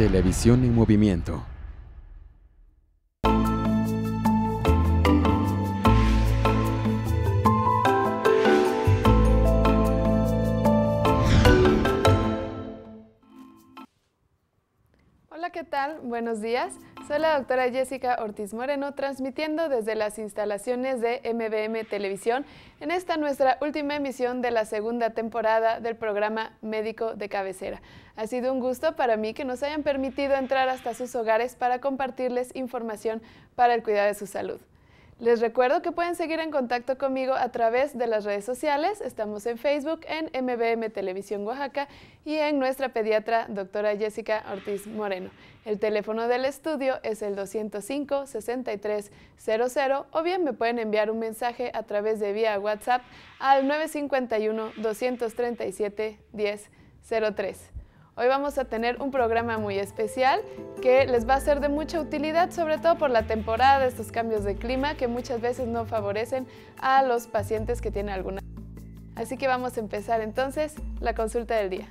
Televisión en movimiento. Hola, ¿qué tal? Buenos días. Soy la doctora Jessica Ortiz Moreno, transmitiendo desde las instalaciones de MBM Televisión en esta nuestra última emisión de la segunda temporada del programa Médico de Cabecera. Ha sido un gusto para mí que nos hayan permitido entrar hasta sus hogares para compartirles información para el cuidado de su salud. Les recuerdo que pueden seguir en contacto conmigo a través de las redes sociales. Estamos en Facebook, en MBM Televisión Oaxaca y en nuestra pediatra, doctora Jessica Ortiz Moreno. El teléfono del estudio es el 205-6300 o bien me pueden enviar un mensaje a través de vía WhatsApp al 951-237-1003. Hoy vamos a tener un programa muy especial que les va a ser de mucha utilidad, sobre todo por la temporada de estos cambios de clima que muchas veces no favorecen a los pacientes que tienen alguna. Así que vamos a empezar entonces la consulta del día.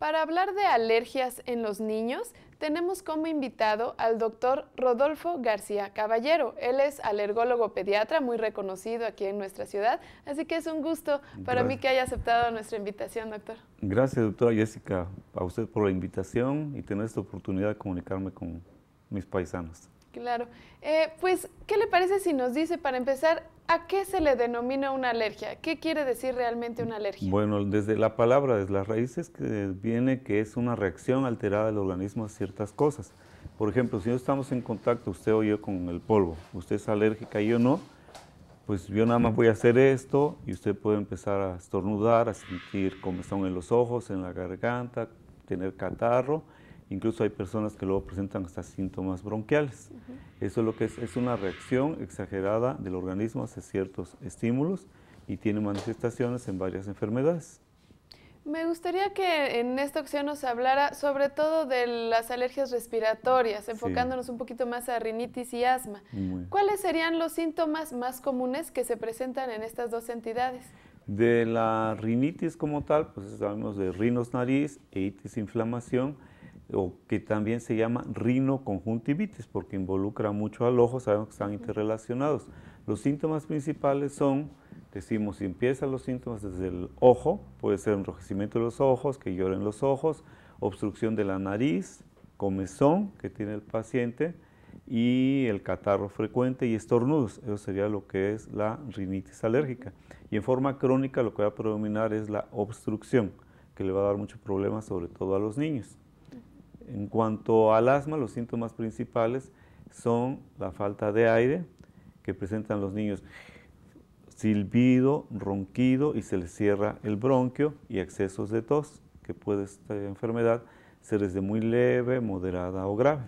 Para hablar de alergias en los niños, tenemos como invitado al doctor Rodolfo García Caballero. Él es alergólogo pediatra muy reconocido aquí en nuestra ciudad, así que es un gusto para mí que haya aceptado nuestra invitación, doctor. Gracias, doctora Jessica, a usted por la invitación y tener esta oportunidad de comunicarme con mis paisanos. Claro. Eh, pues, ¿qué le parece si nos dice, para empezar, a qué se le denomina una alergia? ¿Qué quiere decir realmente una alergia? Bueno, desde la palabra, desde las raíces, que viene que es una reacción alterada del organismo a ciertas cosas. Por ejemplo, si no estamos en contacto, usted o yo, con el polvo, usted es alérgica y yo no, pues yo nada más voy a hacer esto y usted puede empezar a estornudar, a sentir están en los ojos, en la garganta, tener catarro Incluso hay personas que luego presentan hasta síntomas bronquiales. Eso es lo que es, es una reacción exagerada del organismo hacia ciertos estímulos y tiene manifestaciones en varias enfermedades. Me gustaría que en esta ocasión nos hablara sobre todo de las alergias respiratorias, enfocándonos un poquito más a rinitis y asma. ¿Cuáles serían los síntomas más comunes que se presentan en estas dos entidades? De la rinitis como tal, pues sabemos de rinos nariz e itis inflamación, o que también se llama rinoconjuntivitis, porque involucra mucho al ojo, sabemos que están interrelacionados. Los síntomas principales son, decimos, si empiezan los síntomas desde el ojo, puede ser enrojecimiento de los ojos, que lloren los ojos, obstrucción de la nariz, comezón que tiene el paciente y el catarro frecuente y estornudos. Eso sería lo que es la rinitis alérgica. Y en forma crónica lo que va a predominar es la obstrucción, que le va a dar muchos problemas, sobre todo a los niños. En cuanto al asma, los síntomas principales son la falta de aire que presentan los niños, silbido, ronquido y se les cierra el bronquio y excesos de tos, que puede esta enfermedad ser desde muy leve, moderada o grave.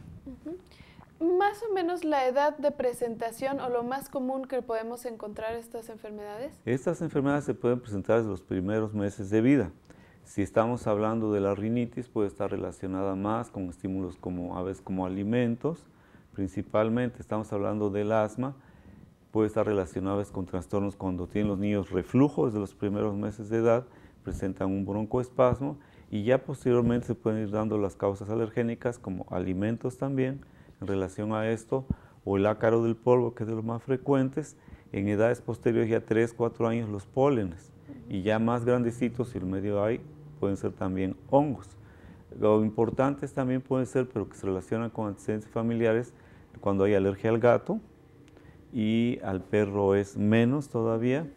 Más o menos la edad de presentación o lo más común que podemos encontrar estas enfermedades. Estas enfermedades se pueden presentar desde los primeros meses de vida si estamos hablando de la rinitis, puede estar relacionada más con estímulos como aves como alimentos, principalmente estamos hablando del asma, puede estar relacionada con trastornos cuando tienen los niños reflujo desde los primeros meses de edad, presentan un broncoespasmo y ya posteriormente se pueden ir dando las causas alergénicas como alimentos también en relación a esto o el ácaro del polvo que es de los más frecuentes en edades posteriores ya 3, 4 años los pólenes y ya más grandecitos, si el medio hay, pueden ser también hongos. Lo importantes también pueden ser, pero que se relacionan con antecedentes familiares, cuando hay alergia al gato y al perro es menos todavía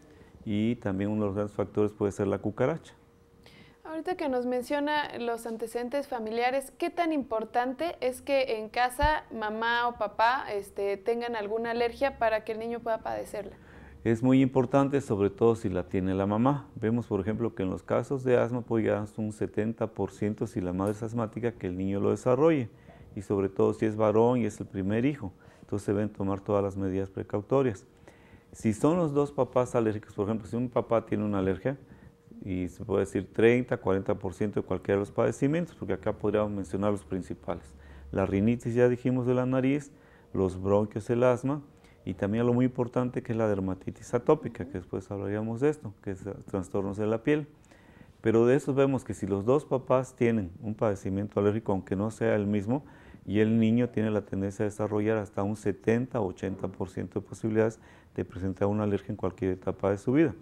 y también uno de los grandes factores puede ser la cucaracha. Ahorita que nos menciona los antecedentes familiares, ¿qué tan importante es que en casa mamá o papá este, tengan alguna alergia para que el niño pueda padecerla? es muy importante, sobre todo si la tiene la mamá. Vemos, por ejemplo, que en los casos de asma puede llegar hasta un 70% si la madre es asmática que el niño lo desarrolle, y sobre todo si es varón y es el primer hijo. Entonces se deben tomar todas las medidas precautorias. Si son los dos papás alérgicos, por ejemplo, si un papá tiene una alergia, y se puede decir 30, 40% de cualquiera de los padecimientos, porque acá podríamos mencionar los principales. La rinitis ya dijimos de la nariz, los bronquios, el asma, y también lo muy importante que es la dermatitis atópica, que después hablaríamos de esto, que es trastornos de la piel. Pero de eso vemos que si los dos papás tienen un padecimiento alérgico, aunque no sea el mismo, y el niño tiene la tendencia a desarrollar hasta un 70 80% de posibilidades de presentar una alergia en cualquier etapa de su vida.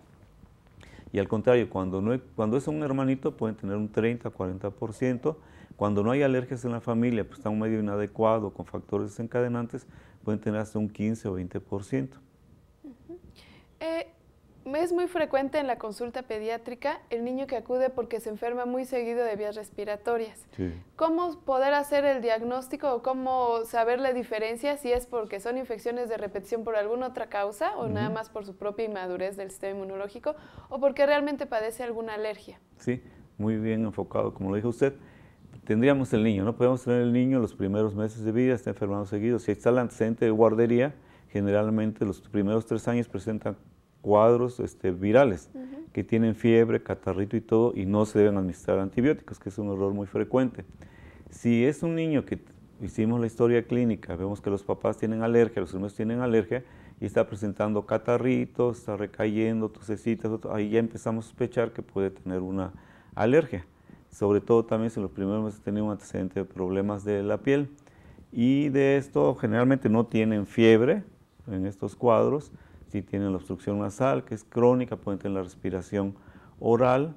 Y al contrario, cuando, no, cuando es un hermanito pueden tener un 30-40%. Cuando no hay alergias en la familia, pues está un medio inadecuado con factores desencadenantes, pueden tener hasta un 15 o 20%. Eh, es muy frecuente en la consulta pediátrica el niño que acude porque se enferma muy seguido de vías respiratorias. ¿Cómo poder hacer el diagnóstico o cómo saber la diferencia si es porque son infecciones de repetición por alguna otra causa o nada más por su propia inmadurez del sistema inmunológico o porque realmente padece alguna alergia? Sí, muy bien enfocado, como lo dijo usted tendríamos el niño, no podemos tener el niño los primeros meses de vida, está enfermado seguido. Si está el antecedente de guardería, generalmente los primeros tres años presentan cuadros este, virales, que tienen fiebre, catarrito y todo, y no se deben administrar antibióticos, que es un error muy frecuente. Si es un niño que hicimos la historia clínica, vemos que los papás tienen alergia, los hermanos tienen alergia, y está presentando catarritos, está recayendo, tosecitas, ahí ya empezamos a sospechar que puede tener una alergia sobre todo también si los primeros meses tienen un antecedente de problemas de la piel. Y de esto generalmente no tienen fiebre en estos cuadros, si tienen la obstrucción nasal, que es crónica, pueden tener la respiración oral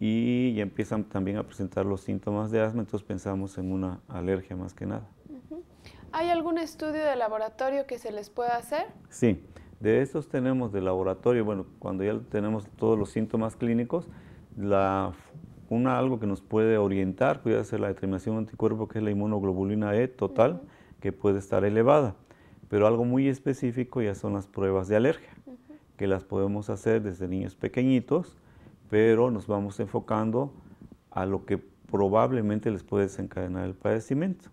y ya empiezan también a presentar los síntomas de asma, entonces pensamos en una alergia más que nada. ¿Hay algún estudio de laboratorio que se les pueda hacer? Sí, de estos tenemos de laboratorio, bueno, cuando ya tenemos todos los síntomas clínicos, la una, algo que nos puede orientar puede ser la determinación de anticuerpo, que es la inmunoglobulina E total, que puede estar elevada. Pero algo muy específico ya son las pruebas de alergia, que las podemos hacer desde niños pequeñitos, pero nos vamos enfocando a lo que probablemente les puede desencadenar el padecimiento.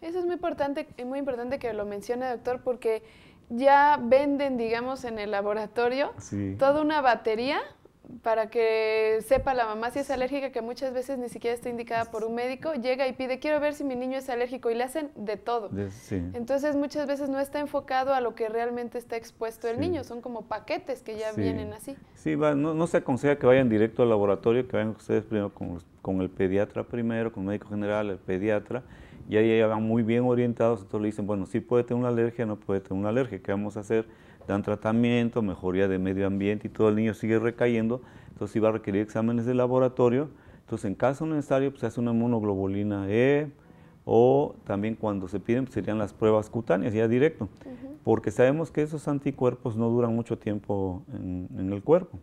Eso es muy importante, muy importante que lo mencione, doctor, porque ya venden, digamos, en el laboratorio toda una batería para que sepa la mamá si es alérgica, que muchas veces ni siquiera está indicada por un médico, llega y pide, quiero ver si mi niño es alérgico, y le hacen de todo. Entonces muchas veces no está enfocado a lo que realmente está expuesto el niño, son como paquetes que ya vienen así. Sí, no, se aconseja que vayan directo al laboratorio, que vayan ustedes primero con, el pediatra primero, con el médico general, el pediatra, y ahí ya van muy bien orientados, entonces le dicen, bueno, sí puede tener una alergia, no puede tener una alergia, ¿qué vamos a hacer? dan tratamiento, mejoría de medio ambiente y todo el niño sigue recayendo, entonces iba a requerir exámenes de laboratorio. Entonces, en caso necesario, pues se hace una monoglobulina E o también cuando se piden pues, serían las pruebas cutáneas ya directo, porque sabemos que esos anticuerpos no duran mucho tiempo en, el cuerpo.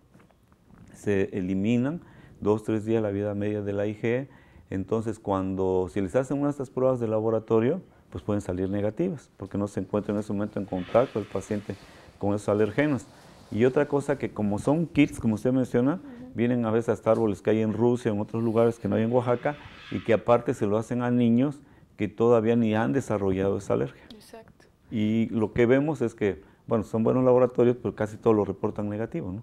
Se eliminan dos, tres días la vida media de la IgE, entonces cuando, si les hacen una de estas pruebas de laboratorio, pues pueden salir negativas, porque no se encuentran en ese momento en contacto el paciente con esos alergenos. Y otra cosa que como son kits, como usted menciona, vienen a veces hasta árboles que hay en Rusia, en otros lugares que no hay en Oaxaca, y que aparte se lo hacen a niños que todavía ni han desarrollado esa alergia. Exacto. Y lo que vemos es que, bueno, son buenos laboratorios, pero casi todos lo reportan negativo, ¿no?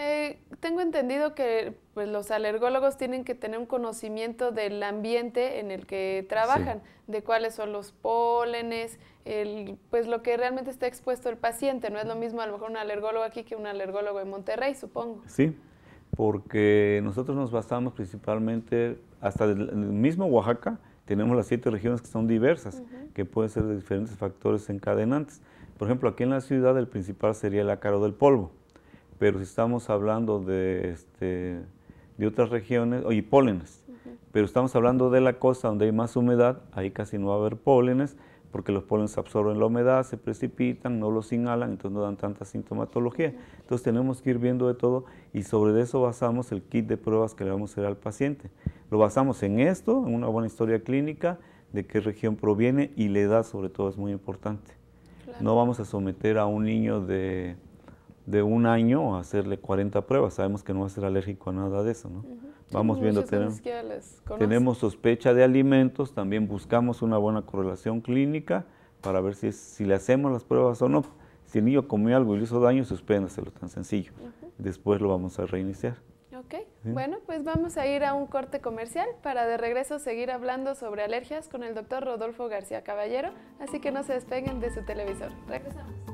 Eh, tengo entendido que pues, los alergólogos tienen que tener un conocimiento del ambiente en el que trabajan, de cuáles son los pólenes, el, pues lo que realmente está expuesto el paciente. No es lo mismo a lo mejor un alergólogo aquí que un alergólogo en Monterrey, supongo. Sí, porque nosotros nos basamos principalmente, hasta el mismo Oaxaca, tenemos las siete regiones que son diversas, que pueden ser de diferentes factores encadenantes. Por ejemplo, aquí en la ciudad el principal sería el ácaro del polvo pero si estamos hablando de, este, de otras regiones, oye, pólenes, pero estamos hablando de la costa donde hay más humedad, ahí casi no va a haber pólenes, porque los pólenes absorben la humedad, se precipitan, no los inhalan, entonces no dan tanta sintomatología. Entonces tenemos que ir viendo de todo y sobre eso basamos el kit de pruebas que le vamos a hacer al paciente. Lo basamos en esto, en una buena historia clínica, de qué región proviene y la edad sobre todo es muy importante. No vamos a someter a un niño de de un año a hacerle 40 pruebas. Sabemos que no va a ser alérgico a nada de eso, ¿no? Vamos pues, viendo, tenemos, tenemos sospecha de alimentos, también buscamos una buena correlación clínica para ver si, si le hacemos las pruebas o no. Si el niño comió algo y le hizo daño, lo tan sencillo. Después lo vamos a reiniciar. Ok, bueno, pues vamos a ir a un corte comercial para de regreso seguir hablando sobre alergias con el doctor Rodolfo García Caballero, así que no se despeguen de su televisor. Regresamos.